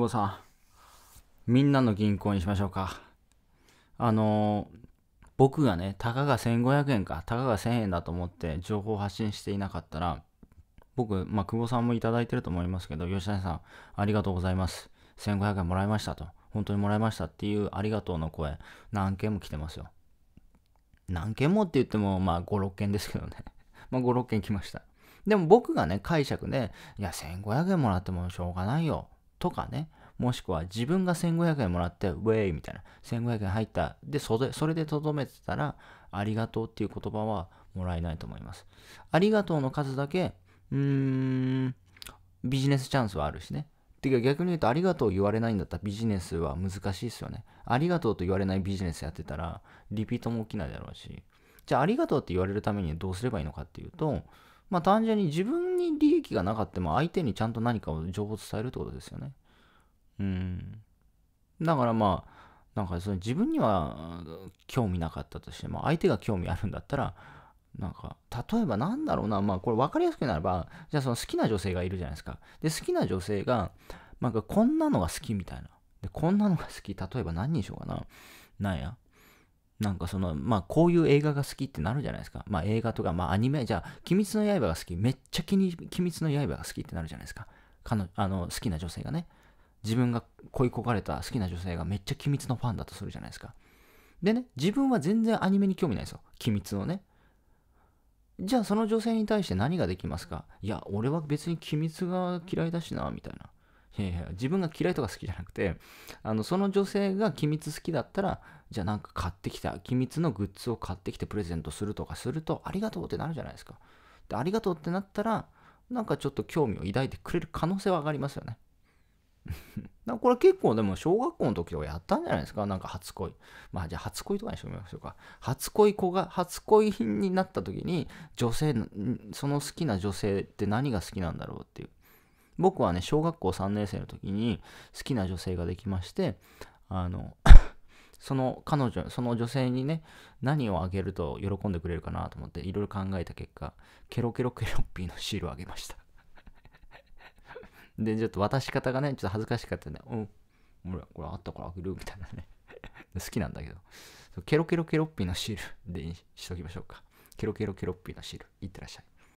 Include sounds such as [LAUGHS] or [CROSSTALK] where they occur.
久保さん、みんなの銀行にしましょうか。あの僕がね、たかが1500円か、たかが1000円だと思って情報発信していなかったら、僕、まあ、久保さんもいいてると思いますけど、吉谷さん、ありがとうございます。1500円もらいましたと。本当にもらいましたっていうありがとうの声、何件も来てますよ。何件もって言っても、まあ、5、6件ですけどね。[LAUGHS] まあ、5、6件来ました。でも僕がね、解釈で、いや、1500円もらってもしょうがないよ。とかね、もしくは自分が1500円もらって、ウェイみたいな、1500円入った、で、それそれでとどめてたら、ありがとうっていう言葉はもらえないと思います。ありがとうの数だけ、うーん、ビジネスチャンスはあるしね。てか逆に言うと、ありがとう言われないんだったらビジネスは難しいですよね。ありがとうと言われないビジネスやってたら、リピートも起きないだろうし。じゃあ、ありがとうって言われるためにどうすればいいのかっていうと、まあ単純に自分に利益がなかったも相手にちゃんと何かを情報を伝えるってことですよね。うん。だからまあ、なんかその自分には興味なかったとしても、相手が興味あるんだったら、なんか、例えばなんだろうな、まあこれ分かりやすくなれば、じゃあその好きな女性がいるじゃないですか。で、好きな女性が、なんかこんなのが好きみたいな。で、こんなのが好き、例えば何にしようかな。なんや。なんかその、まあこういう映画が好きってなるじゃないですか。まあ映画とか、まあアニメ、じゃあ、鬼滅の刃が好き、めっちゃ気に、鬼滅の刃が好きってなるじゃないですか。かのあの好きな女性がね。自分が恋焦がれた好きな女性がめっちゃ鬼滅のファンだとするじゃないですか。でね、自分は全然アニメに興味ないですよ。鬼滅のね。じゃあその女性に対して何ができますかいや、俺は別に鬼滅が嫌いだしな、みたいな。いやいや、自分が嫌いとか好きじゃなくて、あの、その女性が機密好きだったら、じゃあなんか買ってきた、機密のグッズを買ってきてプレゼントするとかすると、ありがとうってなるじゃないですか。で、ありがとうってなったら、なんかちょっと興味を抱いてくれる可能性は上がりますよね。だ [LAUGHS] これ結構でも小学校の時とかやったんじゃないですかなんか初恋。まあじゃあ初恋とかにしてみましょうか。初恋子が、初恋になった時に女性、その好きな女性って何が好きなんだろうっていう。僕はね、小学校3年生の時に好きな女性ができまして、あの [COUGHS] その彼女、その女性にね、何をあげると喜んでくれるかなと思って、いろいろ考えた結果、ケロケロケロッピーのシールをあげました [LAUGHS] で、ちょっと渡し方がね、ちょっと恥ずかしかったね、うん、ほら、これあったからあげるみたいなね [LAUGHS] 好きなんだけど、ケロケロケロッピーのシールでしときましょうか。ケロケロケロッピーのシール、いってらっしゃい。